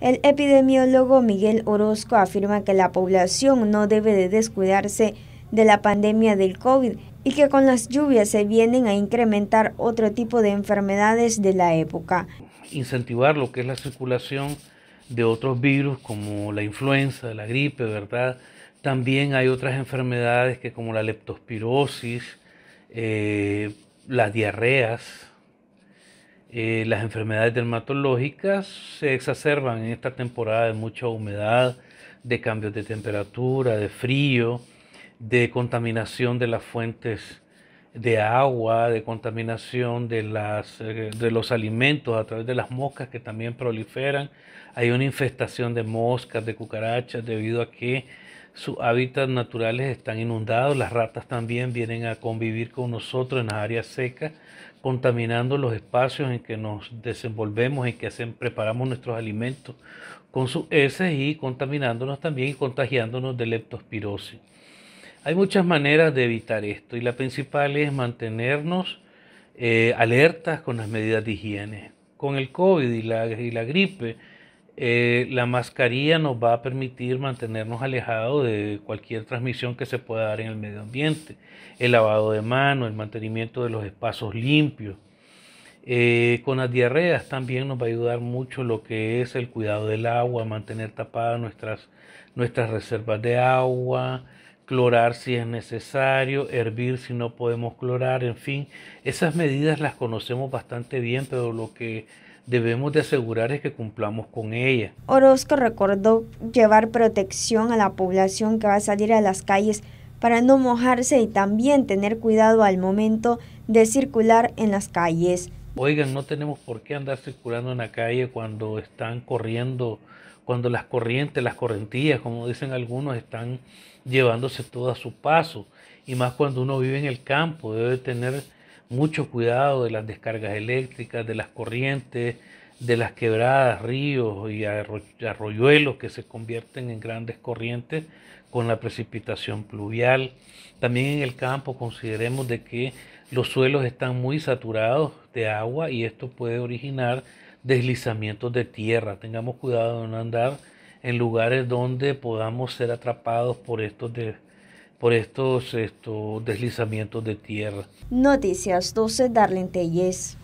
El epidemiólogo Miguel Orozco afirma que la población no debe de descuidarse de la pandemia del COVID y que con las lluvias se vienen a incrementar otro tipo de enfermedades de la época. Incentivar lo que es la circulación de otros virus como la influenza, la gripe, ¿verdad? También hay otras enfermedades que como la leptospirosis, eh, las diarreas, eh, las enfermedades dermatológicas se exacerban en esta temporada de mucha humedad, de cambios de temperatura, de frío, de contaminación de las fuentes de agua, de contaminación de, las, eh, de los alimentos a través de las moscas que también proliferan. Hay una infestación de moscas, de cucarachas, debido a que sus hábitats naturales están inundados, las ratas también vienen a convivir con nosotros en las áreas secas, contaminando los espacios en que nos desenvolvemos, en que preparamos nuestros alimentos con sus heces y contaminándonos también y contagiándonos de leptospirosis. Hay muchas maneras de evitar esto y la principal es mantenernos eh, alertas con las medidas de higiene. Con el COVID y la gripe, eh, la mascarilla nos va a permitir mantenernos alejados de cualquier transmisión que se pueda dar en el medio ambiente. El lavado de manos, el mantenimiento de los espacios limpios. Eh, con las diarreas también nos va a ayudar mucho lo que es el cuidado del agua, mantener tapadas nuestras, nuestras reservas de agua, clorar si es necesario, hervir si no podemos clorar, en fin, esas medidas las conocemos bastante bien, pero lo que debemos de asegurar que cumplamos con ella. Orozco recordó llevar protección a la población que va a salir a las calles para no mojarse y también tener cuidado al momento de circular en las calles. Oigan, no tenemos por qué andar circulando en la calle cuando están corriendo, cuando las corrientes, las correntillas, como dicen algunos, están llevándose todo a su paso. Y más cuando uno vive en el campo, debe tener mucho cuidado de las descargas eléctricas, de las corrientes, de las quebradas, ríos y arroyuelos que se convierten en grandes corrientes con la precipitación pluvial. También en el campo consideremos de que los suelos están muy saturados de agua y esto puede originar deslizamientos de tierra. Tengamos cuidado de no andar en lugares donde podamos ser atrapados por estos deslizamientos por estos, estos deslizamientos de tierra. Noticias 12, Darlene Telles.